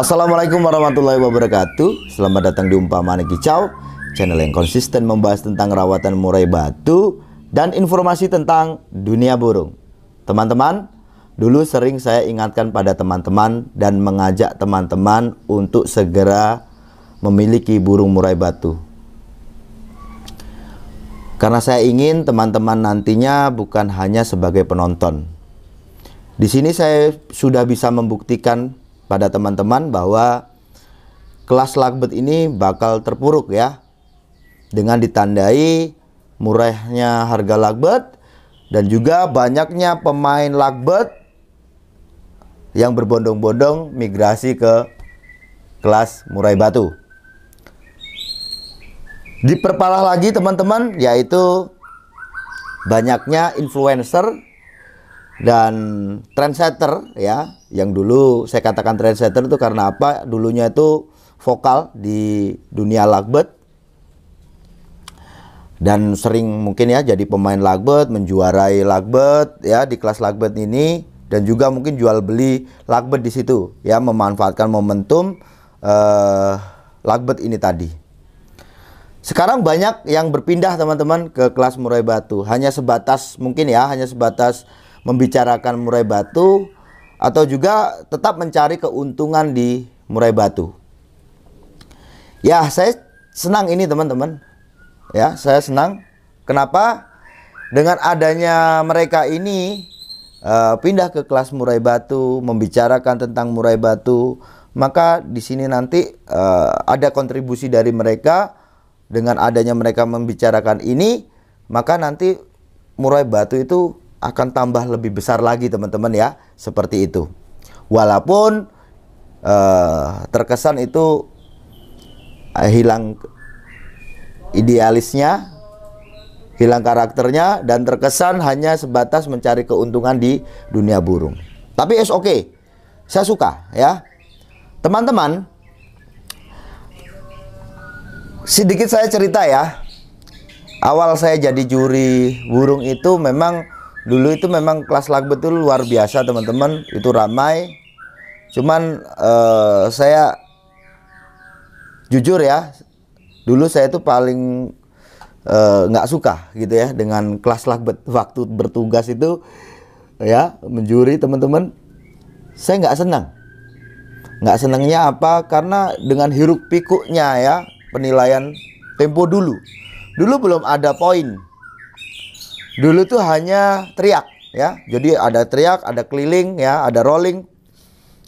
Assalamualaikum warahmatullahi wabarakatuh Selamat datang di umpama Kicau Channel yang konsisten membahas tentang rawatan murai batu Dan informasi tentang dunia burung Teman-teman, dulu sering saya ingatkan pada teman-teman Dan mengajak teman-teman untuk segera memiliki burung murai batu Karena saya ingin teman-teman nantinya bukan hanya sebagai penonton di sini saya sudah bisa membuktikan pada teman-teman bahwa kelas lakbet ini bakal terpuruk ya dengan ditandai murahnya harga lakbet dan juga banyaknya pemain lakbet yang berbondong-bondong migrasi ke kelas murai batu. Diperparah lagi teman-teman yaitu banyaknya influencer dan trendsetter ya yang dulu saya katakan trendsetter itu karena apa dulunya itu vokal di dunia lagbet dan sering mungkin ya jadi pemain lagbet menjuarai lagbet ya di kelas lagbet ini dan juga mungkin jual beli lagbet di situ ya memanfaatkan momentum eh, lagbet ini tadi sekarang banyak yang berpindah teman-teman ke kelas murai batu hanya sebatas mungkin ya hanya sebatas membicarakan murai batu atau juga tetap mencari keuntungan di murai batu. Ya, saya senang ini teman-teman. Ya, saya senang. Kenapa? Dengan adanya mereka ini uh, pindah ke kelas murai batu, membicarakan tentang murai batu, maka di sini nanti uh, ada kontribusi dari mereka dengan adanya mereka membicarakan ini, maka nanti murai batu itu akan tambah lebih besar lagi teman-teman ya seperti itu walaupun eh, terkesan itu eh, hilang idealisnya hilang karakternya dan terkesan hanya sebatas mencari keuntungan di dunia burung tapi es oke okay. saya suka ya teman-teman sedikit saya cerita ya awal saya jadi juri burung itu memang dulu itu memang kelas lakbet itu luar biasa teman-teman itu ramai cuman uh, saya jujur ya dulu saya itu paling eh, nggak uh, suka gitu ya dengan kelas lakbet waktu bertugas itu ya menjuri teman-teman saya nggak senang nggak senangnya apa karena dengan hiruk pikuknya ya penilaian tempo dulu dulu belum ada poin Dulu tuh hanya teriak ya. Jadi ada teriak, ada keliling ya, ada rolling.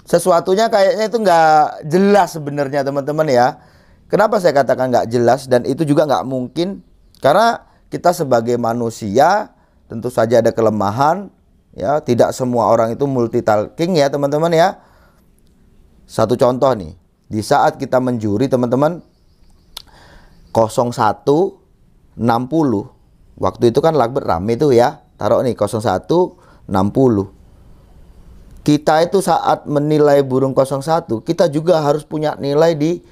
Sesuatunya kayaknya itu nggak jelas sebenarnya teman-teman ya. Kenapa saya katakan nggak jelas dan itu juga nggak mungkin karena kita sebagai manusia tentu saja ada kelemahan ya. Tidak semua orang itu multitasking ya teman-teman ya. Satu contoh nih, di saat kita menjuri teman-teman enam puluh. Waktu itu kan lagbet rame tuh ya. Taruh nih 01 60. Kita itu saat menilai burung 01, kita juga harus punya nilai di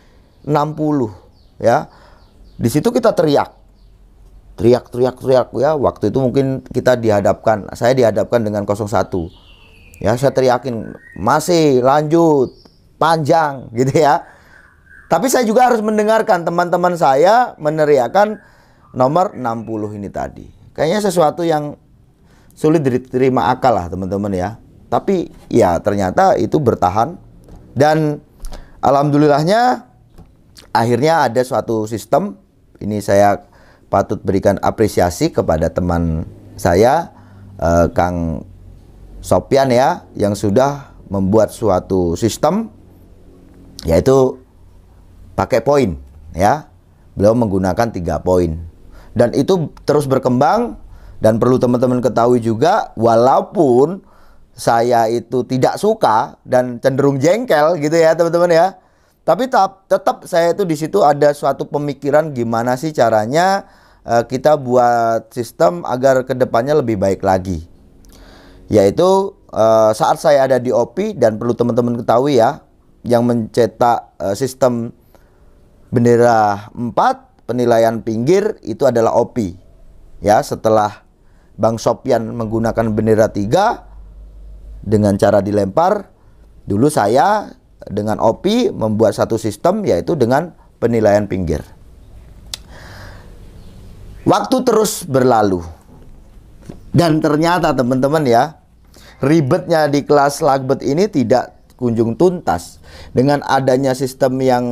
60 ya. Di situ kita teriak. Teriak teriak teriak ya. Waktu itu mungkin kita dihadapkan, saya dihadapkan dengan 01. Ya, saya teriakin masih lanjut panjang gitu ya. Tapi saya juga harus mendengarkan teman-teman saya meneriakan nomor 60 ini tadi. Kayaknya sesuatu yang sulit diterima akal lah teman-teman ya. Tapi ya ternyata itu bertahan dan alhamdulillahnya akhirnya ada suatu sistem ini saya patut berikan apresiasi kepada teman saya eh, Kang Sopian ya yang sudah membuat suatu sistem yaitu pakai poin ya. Beliau menggunakan tiga poin dan itu terus berkembang dan perlu teman-teman ketahui juga walaupun saya itu tidak suka dan cenderung jengkel gitu ya teman-teman ya. Tapi tetap, tetap saya itu di situ ada suatu pemikiran gimana sih caranya eh, kita buat sistem agar kedepannya lebih baik lagi. Yaitu eh, saat saya ada di OP dan perlu teman-teman ketahui ya yang mencetak eh, sistem bendera 4 penilaian pinggir itu adalah OP. Ya, setelah Bang Sopian menggunakan bendera tiga dengan cara dilempar, dulu saya dengan OP membuat satu sistem yaitu dengan penilaian pinggir. Waktu terus berlalu. Dan ternyata teman-teman ya, ribetnya di kelas lagbet ini tidak kunjung tuntas. Dengan adanya sistem yang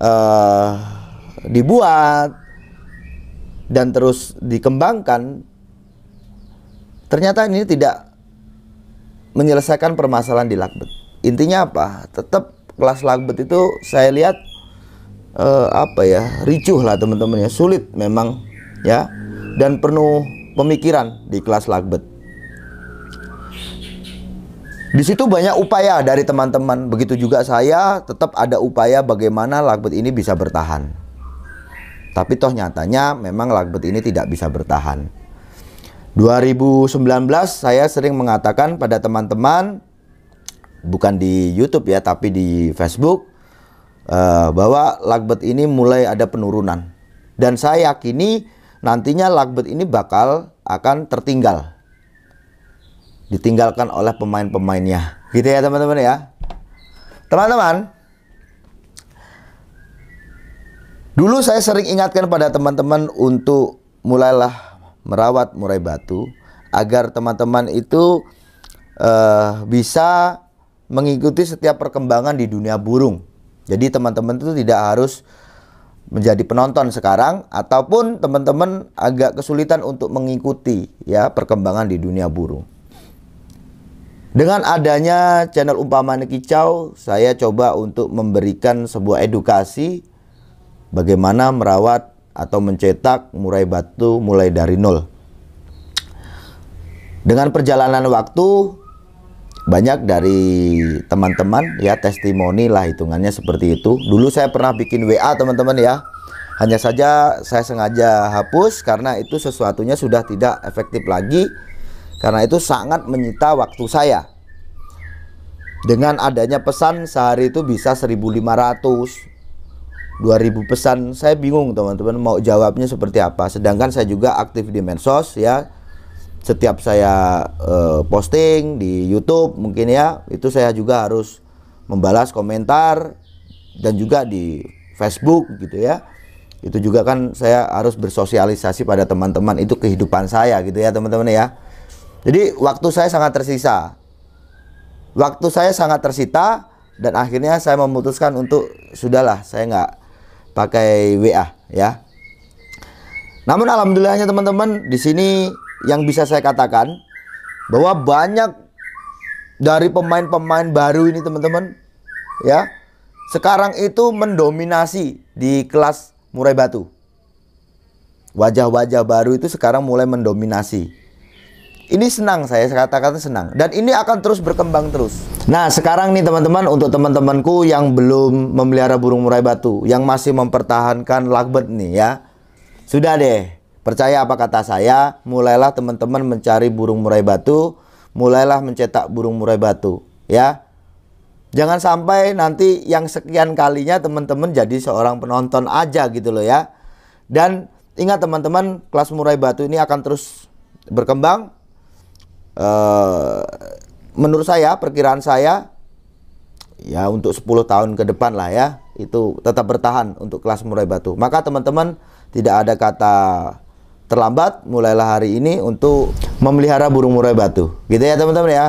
uh, dibuat dan terus dikembangkan ternyata ini tidak menyelesaikan permasalahan di lakbet intinya apa tetap kelas lakbet itu saya lihat eh, apa ya ricuh lah teman-teman ya sulit memang ya dan penuh pemikiran di kelas lakbet di situ banyak upaya dari teman-teman, begitu juga saya tetap ada upaya bagaimana lakbet ini bisa bertahan. Tapi toh nyatanya memang Lagbet ini tidak bisa bertahan. 2019 saya sering mengatakan pada teman-teman bukan di YouTube ya tapi di Facebook uh, bahwa Lagbet ini mulai ada penurunan dan saya yakini nantinya Lagbet ini bakal akan tertinggal ditinggalkan oleh pemain-pemainnya gitu ya teman-teman ya teman-teman Dulu saya sering ingatkan pada teman-teman untuk mulailah merawat murai batu agar teman-teman itu uh, bisa mengikuti setiap perkembangan di dunia burung. Jadi teman-teman itu tidak harus menjadi penonton sekarang ataupun teman-teman agak kesulitan untuk mengikuti ya perkembangan di dunia burung. Dengan adanya channel umpama Kicau, saya coba untuk memberikan sebuah edukasi bagaimana merawat atau mencetak murai batu mulai dari nol. Dengan perjalanan waktu banyak dari teman-teman ya testimoni lah hitungannya seperti itu. Dulu saya pernah bikin WA teman-teman ya. Hanya saja saya sengaja hapus karena itu sesuatunya sudah tidak efektif lagi. Karena itu sangat menyita waktu saya. Dengan adanya pesan sehari itu bisa 1500, 2000 pesan saya bingung teman-teman mau jawabnya seperti apa sedangkan saya juga aktif di medsos ya setiap saya uh, posting di YouTube mungkin ya itu saya juga harus membalas komentar dan juga di Facebook gitu ya itu juga kan saya harus bersosialisasi pada teman-teman itu kehidupan saya gitu ya teman-teman ya jadi waktu saya sangat tersisa waktu saya sangat tersita dan akhirnya saya memutuskan untuk sudahlah saya nggak pakai WA ya. Namun alhamdulillahnya teman-teman di sini yang bisa saya katakan bahwa banyak dari pemain-pemain baru ini teman-teman ya sekarang itu mendominasi di kelas Murai Batu. Wajah-wajah baru itu sekarang mulai mendominasi. Ini senang saya kata-kata senang dan ini akan terus berkembang terus. Nah, sekarang nih teman-teman untuk teman-temanku yang belum memelihara burung murai batu, yang masih mempertahankan lakbet nih ya. Sudah deh, percaya apa kata saya, mulailah teman-teman mencari burung murai batu, mulailah mencetak burung murai batu, ya. Jangan sampai nanti yang sekian kalinya teman-teman jadi seorang penonton aja gitu loh ya. Dan ingat teman-teman, kelas murai batu ini akan terus berkembang Eh, menurut saya perkiraan saya ya untuk 10 tahun ke depan lah ya itu tetap bertahan untuk kelas murai batu. Maka teman-teman tidak ada kata terlambat mulailah hari ini untuk memelihara burung murai batu. Gitu ya teman-teman ya.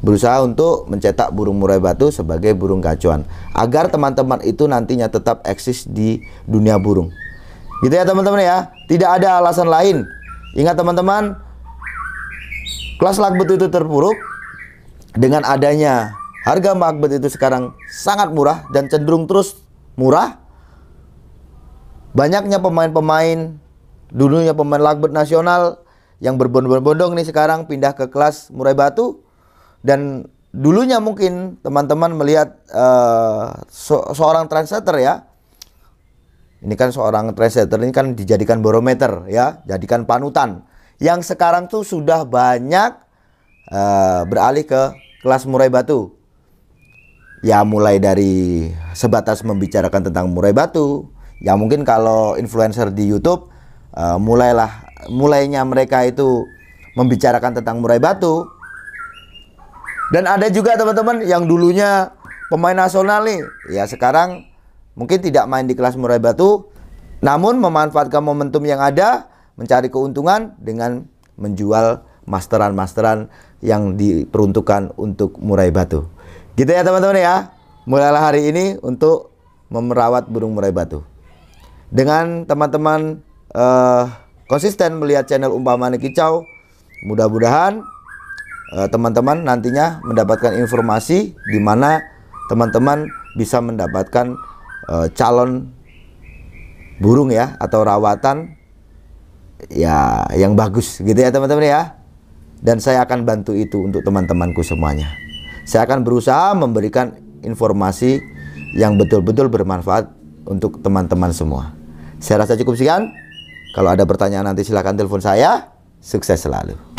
Berusaha untuk mencetak burung murai batu sebagai burung kacuan agar teman-teman itu nantinya tetap eksis di dunia burung. Gitu ya teman-teman ya. Tidak ada alasan lain. Ingat teman-teman, Kelas lakbet itu terpuruk dengan adanya harga makbet itu sekarang sangat murah dan cenderung terus murah. Banyaknya pemain-pemain dulunya pemain lakbet nasional yang berbondong-bondong nih sekarang pindah ke kelas Murai Batu dan dulunya mungkin teman-teman melihat uh, so seorang translator ya ini kan seorang translator ini kan dijadikan barometer ya jadikan panutan yang sekarang tuh sudah banyak uh, beralih ke kelas murai batu. Ya mulai dari sebatas membicarakan tentang murai batu. Ya mungkin kalau influencer di YouTube uh, mulailah mulainya mereka itu membicarakan tentang murai batu. Dan ada juga teman-teman yang dulunya pemain nasional nih, ya sekarang mungkin tidak main di kelas murai batu, namun memanfaatkan momentum yang ada mencari keuntungan dengan menjual masteran-masteran yang diperuntukkan untuk murai batu. Gitu ya teman-teman ya. Mulailah hari ini untuk memerawat burung murai batu. Dengan teman-teman uh, konsisten melihat channel umpama Kicau, mudah-mudahan teman eh, teman-teman nantinya mendapatkan informasi di mana teman-teman bisa mendapatkan uh, calon burung ya atau rawatan ya yang bagus gitu ya teman-teman ya. Dan saya akan bantu itu untuk teman-temanku semuanya. Saya akan berusaha memberikan informasi yang betul-betul bermanfaat untuk teman-teman semua. Saya rasa cukup sekian. Kalau ada pertanyaan nanti silahkan telepon saya. Sukses selalu.